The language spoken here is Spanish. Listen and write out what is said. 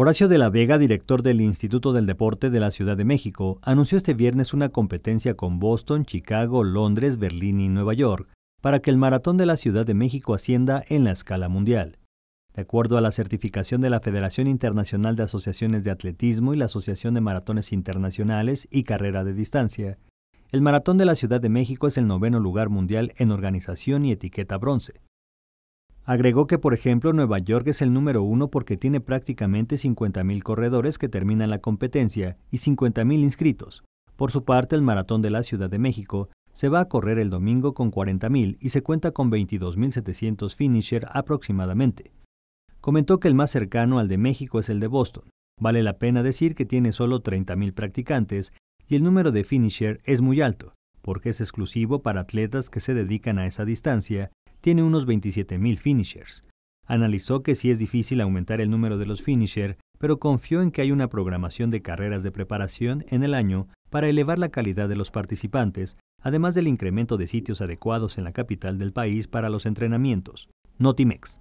Horacio de la Vega, director del Instituto del Deporte de la Ciudad de México, anunció este viernes una competencia con Boston, Chicago, Londres, Berlín y Nueva York para que el maratón de la Ciudad de México ascienda en la escala mundial. De acuerdo a la certificación de la Federación Internacional de Asociaciones de Atletismo y la Asociación de Maratones Internacionales y Carrera de Distancia, el Maratón de la Ciudad de México es el noveno lugar mundial en organización y etiqueta bronce, Agregó que, por ejemplo, Nueva York es el número uno porque tiene prácticamente 50.000 corredores que terminan la competencia y 50.000 inscritos. Por su parte, el Maratón de la Ciudad de México se va a correr el domingo con 40.000 y se cuenta con 22.700 finisher aproximadamente. Comentó que el más cercano al de México es el de Boston. Vale la pena decir que tiene solo 30.000 practicantes y el número de finisher es muy alto, porque es exclusivo para atletas que se dedican a esa distancia tiene unos 27.000 finishers. Analizó que sí es difícil aumentar el número de los finisher, pero confió en que hay una programación de carreras de preparación en el año para elevar la calidad de los participantes, además del incremento de sitios adecuados en la capital del país para los entrenamientos. Notimex.